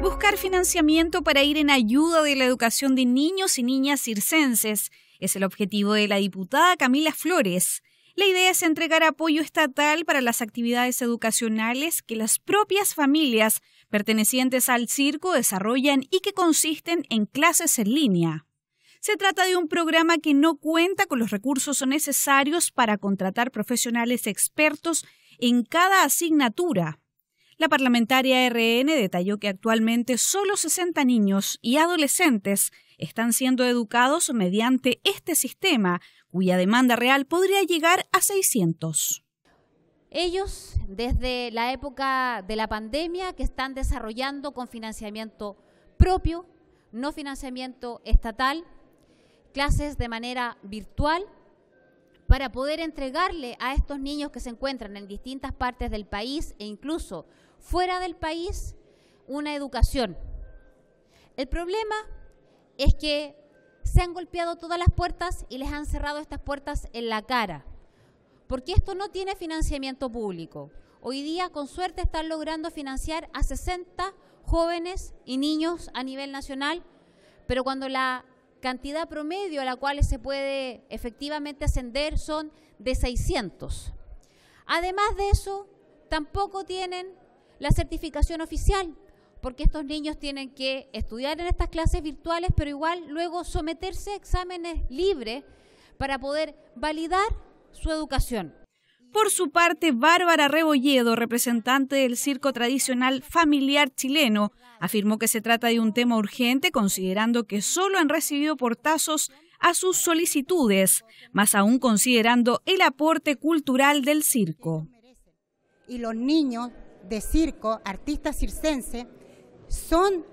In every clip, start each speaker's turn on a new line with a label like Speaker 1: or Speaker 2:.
Speaker 1: Buscar financiamiento para ir en ayuda de la educación de niños y niñas circenses es el objetivo de la diputada Camila Flores. La idea es entregar apoyo estatal para las actividades educacionales que las propias familias pertenecientes al circo desarrollan y que consisten en clases en línea. Se trata de un programa que no cuenta con los recursos necesarios para contratar profesionales expertos en cada asignatura. La parlamentaria RN detalló que actualmente solo 60 niños y adolescentes están siendo educados mediante este sistema, cuya demanda real podría llegar a 600.
Speaker 2: Ellos, desde la época de la pandemia, que están desarrollando con financiamiento propio, no financiamiento estatal, clases de manera virtual para poder entregarle a estos niños que se encuentran en distintas partes del país e incluso fuera del país una educación. El problema es que se han golpeado todas las puertas y les han cerrado estas puertas en la cara, porque esto no tiene financiamiento público. Hoy día, con suerte, están logrando financiar a 60 jóvenes y niños a nivel nacional, pero cuando la cantidad promedio a la cual se puede efectivamente ascender son de 600. Además de eso, tampoco tienen la certificación oficial, porque estos niños tienen que estudiar en estas clases virtuales, pero igual luego someterse a exámenes libres para poder validar su educación.
Speaker 1: Por su parte, Bárbara Rebolledo, representante del circo tradicional familiar chileno, afirmó que se trata de un tema urgente considerando que solo han recibido portazos a sus solicitudes, más aún considerando el aporte cultural del circo.
Speaker 3: Y los niños de circo, artistas circense, son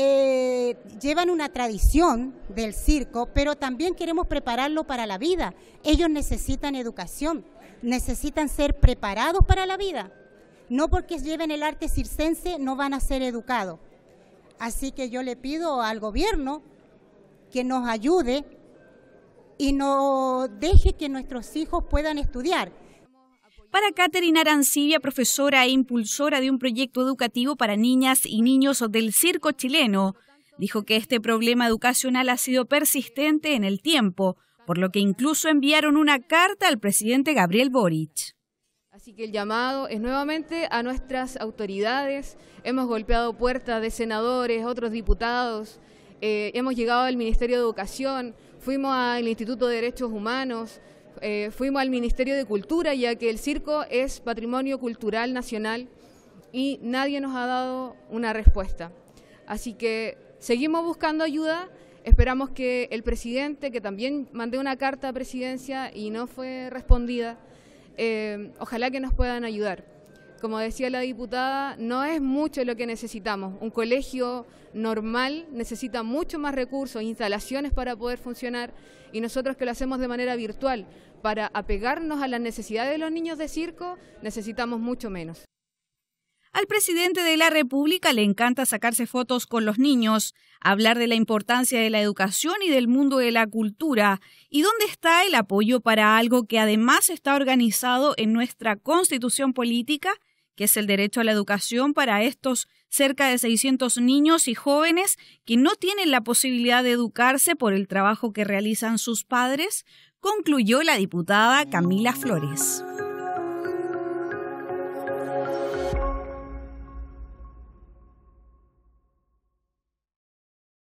Speaker 3: eh, llevan una tradición del circo, pero también queremos prepararlo para la vida. Ellos necesitan educación, necesitan ser preparados para la vida. No porque lleven el arte circense no van a ser educados. Así que yo le pido al gobierno que nos ayude y no deje que nuestros hijos puedan estudiar.
Speaker 1: Para Caterina Arancibia, profesora e impulsora de un proyecto educativo para niñas y niños del circo chileno, dijo que este problema educacional ha sido persistente en el tiempo, por lo que incluso enviaron una carta al presidente Gabriel Boric.
Speaker 4: Así que el llamado es nuevamente a nuestras autoridades. Hemos golpeado puertas de senadores, otros diputados, eh, hemos llegado al Ministerio de Educación, fuimos al Instituto de Derechos Humanos, eh, fuimos al Ministerio de Cultura, ya que el circo es patrimonio cultural nacional y nadie nos ha dado una respuesta. Así que seguimos buscando ayuda, esperamos que el presidente, que también mandé una carta a presidencia y no fue respondida, eh, ojalá que nos puedan ayudar como decía la diputada, no es mucho lo que necesitamos. Un colegio normal necesita mucho más recursos, instalaciones para poder funcionar y nosotros que lo hacemos de manera virtual, para apegarnos a las necesidades de los niños de circo, necesitamos mucho menos.
Speaker 1: Al presidente de la República le encanta sacarse fotos con los niños, hablar de la importancia de la educación y del mundo de la cultura, y dónde está el apoyo para algo que además está organizado en nuestra constitución política que es el derecho a la educación para estos cerca de 600 niños y jóvenes que no tienen la posibilidad de educarse por el trabajo que realizan sus padres, concluyó la diputada Camila Flores.